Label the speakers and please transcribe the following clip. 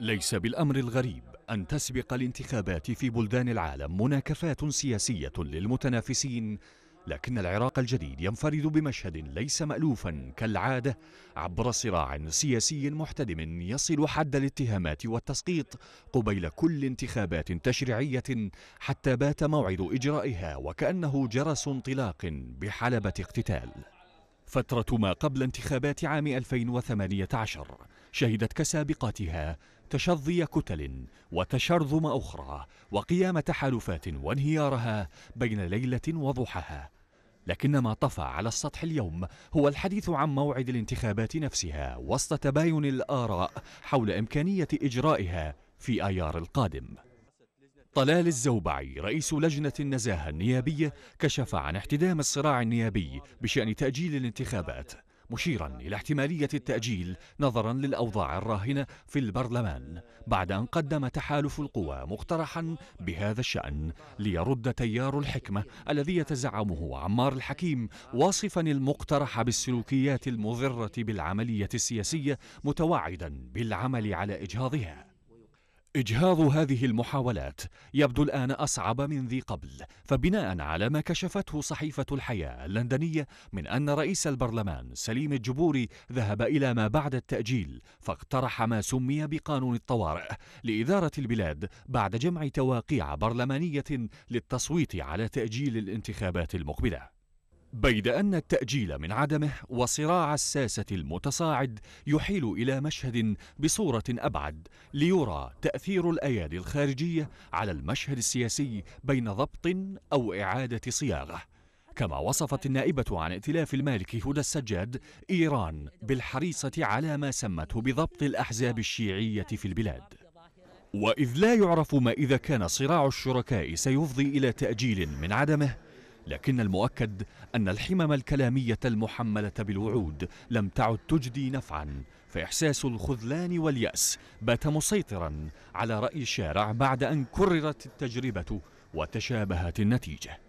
Speaker 1: ليس بالأمر الغريب أن تسبق الانتخابات في بلدان العالم مناكفات سياسية للمتنافسين لكن العراق الجديد ينفرد بمشهد ليس مألوفا كالعادة عبر صراع سياسي محتدم يصل حد الاتهامات والتسقيط قبيل كل انتخابات تشريعية حتى بات موعد إجرائها وكأنه جرس انطلاق بحلبة اقتتال فترة ما قبل انتخابات عام 2018 شهدت كسابقاتها تشظي كتل وتشرذم أخرى وقيام تحالفات وانهيارها بين ليلة وضحاها لكن ما طفى على السطح اليوم هو الحديث عن موعد الانتخابات نفسها وسط تباين الآراء حول إمكانية إجرائها في آيار القادم طلال الزوبعي رئيس لجنة النزاهة النيابية كشف عن احتدام الصراع النيابي بشأن تأجيل الانتخابات مشيرا إلى احتمالية التأجيل نظرا للأوضاع الراهنة في البرلمان بعد أن قدم تحالف القوى مقترحا بهذا الشأن ليرد تيار الحكمة الذي يتزعمه عمار الحكيم واصفا المقترح بالسلوكيات المضرة بالعملية السياسية متوعدا بالعمل على إجهاضها إجهاض هذه المحاولات يبدو الآن أصعب من ذي قبل فبناء على ما كشفته صحيفة الحياة اللندنية من أن رئيس البرلمان سليم الجبوري ذهب إلى ما بعد التأجيل فاقترح ما سمي بقانون الطوارئ لإدارة البلاد بعد جمع تواقيع برلمانية للتصويت على تأجيل الانتخابات المقبلة بيد أن التأجيل من عدمه وصراع الساسة المتصاعد يحيل إلى مشهد بصورة أبعد ليرى تأثير الأيادي الخارجية على المشهد السياسي بين ضبط أو إعادة صياغة كما وصفت النائبة عن ائتلاف المالك هدى السجاد إيران بالحريصة على ما سمته بضبط الأحزاب الشيعية في البلاد وإذ لا يعرف ما إذا كان صراع الشركاء سيفضي إلى تأجيل من عدمه لكن المؤكد أن الحمم الكلامية المحملة بالوعود لم تعد تجدي نفعا فإحساس الخذلان واليأس بات مسيطرا على رأي الشارع بعد أن كررت التجربة وتشابهت النتيجه